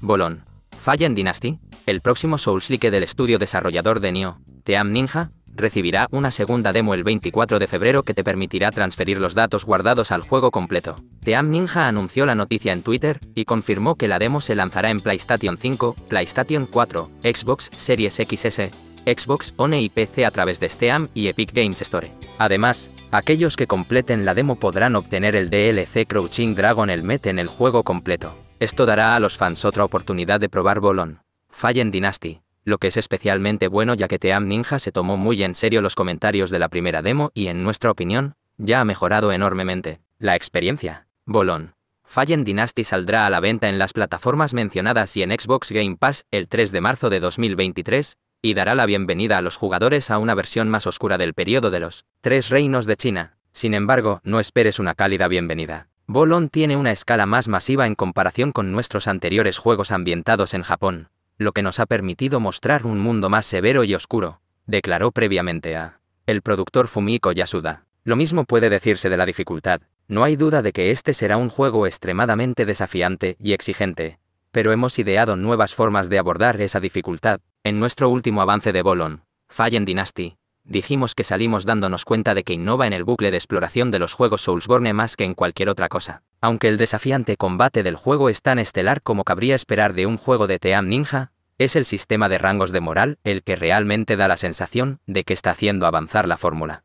Bolón. Fallen Dynasty, el próximo Soulslike del estudio desarrollador de Nioh, Team Ninja, recibirá una segunda demo el 24 de febrero que te permitirá transferir los datos guardados al juego completo. Team Ninja anunció la noticia en Twitter y confirmó que la demo se lanzará en PlayStation 5, PlayStation 4, Xbox Series XS, Xbox One y PC a través de Steam y Epic Games Store. Además, aquellos que completen la demo podrán obtener el DLC Crouching Dragon el met en el juego completo. Esto dará a los fans otra oportunidad de probar Bolón, Fallen Dynasty, lo que es especialmente bueno ya que Team Ninja se tomó muy en serio los comentarios de la primera demo y en nuestra opinión, ya ha mejorado enormemente. La experiencia. Bolón, Fallen Dynasty saldrá a la venta en las plataformas mencionadas y en Xbox Game Pass el 3 de marzo de 2023, y dará la bienvenida a los jugadores a una versión más oscura del periodo de los Tres Reinos de China. Sin embargo, no esperes una cálida bienvenida. Bolon tiene una escala más masiva en comparación con nuestros anteriores juegos ambientados en Japón, lo que nos ha permitido mostrar un mundo más severo y oscuro, declaró previamente a el productor Fumiko Yasuda. Lo mismo puede decirse de la dificultad. No hay duda de que este será un juego extremadamente desafiante y exigente, pero hemos ideado nuevas formas de abordar esa dificultad. En nuestro último avance de Bolon, Fallen Dynasty, dijimos que salimos dándonos cuenta de que innova en el bucle de exploración de los juegos Soulsborne más que en cualquier otra cosa. Aunque el desafiante combate del juego es tan estelar como cabría esperar de un juego de Team Ninja, es el sistema de rangos de moral el que realmente da la sensación de que está haciendo avanzar la fórmula.